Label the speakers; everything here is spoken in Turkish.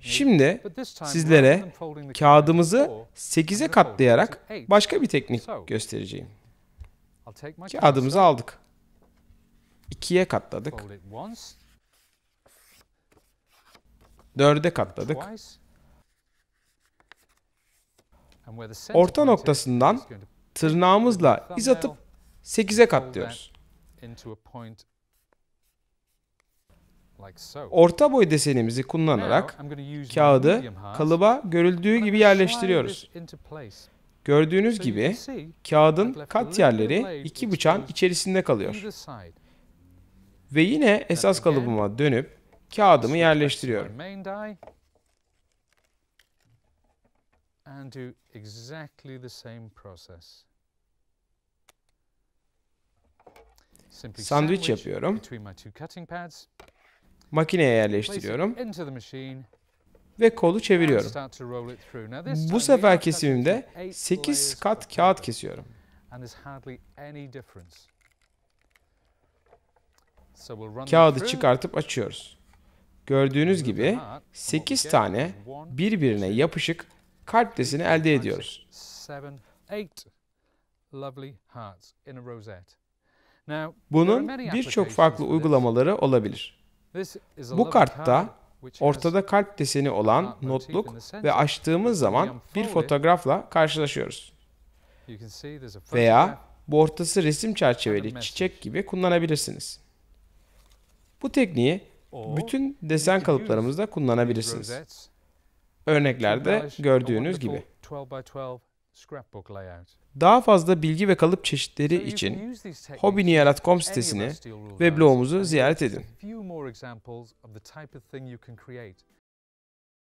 Speaker 1: Şimdi sizlere kağıdımızı
Speaker 2: 8'e katlayarak başka bir teknik göstereceğim. Kağıdımızı aldık. 2'ye katladık. 4'e katladık.
Speaker 1: Orta noktasından
Speaker 2: tırnağımızla iz atıp 8'e katlıyoruz. Orta boy desenimizi kullanarak kağıdı kalıba görüldüğü gibi yerleştiriyoruz. Gördüğünüz gibi kağıdın kat yerleri iki bıçağın içerisinde kalıyor. Ve yine esas kalıbıma dönüp kağıdımı
Speaker 1: yerleştiriyorum. Sandviç yapıyorum
Speaker 2: makineye yerleştiriyorum
Speaker 1: ve kolu çeviriyorum. Bu sefer kesimimde 8
Speaker 2: kat kağıt kesiyorum.
Speaker 1: Kağıdı çıkartıp
Speaker 2: açıyoruz. Gördüğünüz gibi 8 tane birbirine yapışık kalp desini elde ediyoruz.
Speaker 1: Bunun birçok farklı
Speaker 2: uygulamaları olabilir. Bu kartta ortada kalp deseni olan notluk ve açtığımız zaman bir fotoğrafla karşılaşıyoruz. Veya bu ortası resim çerçeveli çiçek gibi kullanabilirsiniz. Bu tekniği bütün desen kalıplarımızda kullanabilirsiniz. Örneklerde gördüğünüz gibi. Daha fazla bilgi ve kalıp çeşitleri için hobiniyarat.com sitesini ve blogumuzu ziyaret edin.
Speaker 1: examples of the type of thing you can create